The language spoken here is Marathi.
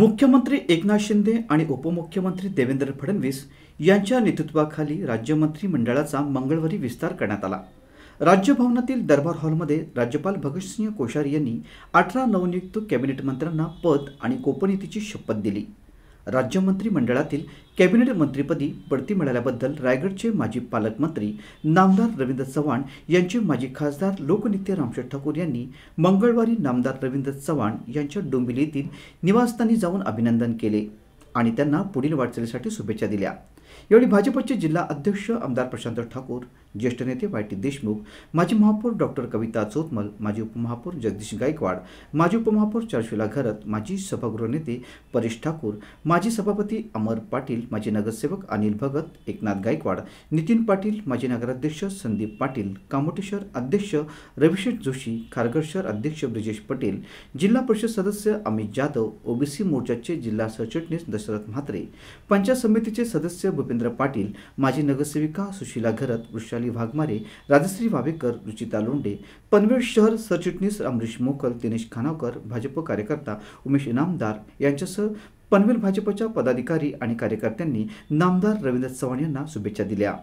मुख्यमंत्री एकनाथ शिंदे आणि उपमुख्यमंत्री देवेंद्र फडणवीस यांच्या नेतृत्वाखाली राज्य मंत्रिमंडळाचा मंगळवारी विस्तार करण्यात आला राज्यभवनातील दरबार हॉलमध्ये राज्यपाल भगतसिंह कोश्यारी यांनी अठरा नवनियुक्त कॅबिनेट मंत्र्यांना पद आणि गोपनीयतेची शपथ दिली राज्य मंत्रिमंडळातील कॅबिनेट मंत्रीपदी बढती मिळाल्याबद्दल रायगडचे माजी पालकमंत्री नामदार रवींद्र चव्हाण यांचे माजी खासदार लोकनित्य रामशेठ ठाकूर यांनी मंगळवारी नामदार रवींद्र चव्हाण यांच्या डोंबिवलीतील निवासस्थानी जाऊन अभिनंदन केले आणि त्यांना पुढील वाटचालीसाठी शुभेच्छा दिल्या यावेळी भाजपचे जिल्हा अध्यक्ष आमदार प्रशांत ठाकूर ज्येष्ठ नेते वाय टी देशमुख माजी महापौर डॉक्टर कविता चोतमल माजी उपमहापौर जगदीश गायकवाड माजी उपमहापौर चर्शिला घरत माजी सभागृह नेते परेश ठाकूर माजी सभापती अमर पाटील माजी नगरसेवक अनिल भगत एकनाथ गायकवाड नितीन पाटील माजी नगराध्यक्ष संदीप पाटील कामोटेश्वर अध्यक्ष रविशेठ जोशी खारघर अध्यक्ष ब्रिजेश पटेल जिल्हा परिषद सदस्य अमित जाधव ओबीसी मोर्चाचे जिल्हा सरचिटणीस दशरथ म्हात्रे पंचायत समितीचे सदस्य भूपेंद्र पाटील माजी नगरसेविका सुशीला घरत वृषाली वाघमारे राजश्री वावेकर रुचिता लोंडे पनवेल शहर सरचिटणीस अमरीश मोकल दिनेश खानावकर भाजप कार्यकर्ता उमेश इनामदार यांच्यासह पनवेल भाजपच्या पदाधिकारी आणि कार्यकर्त्यांनी नामदार रवींद्र चव्हाण यांना शुभेच्छा दिल्या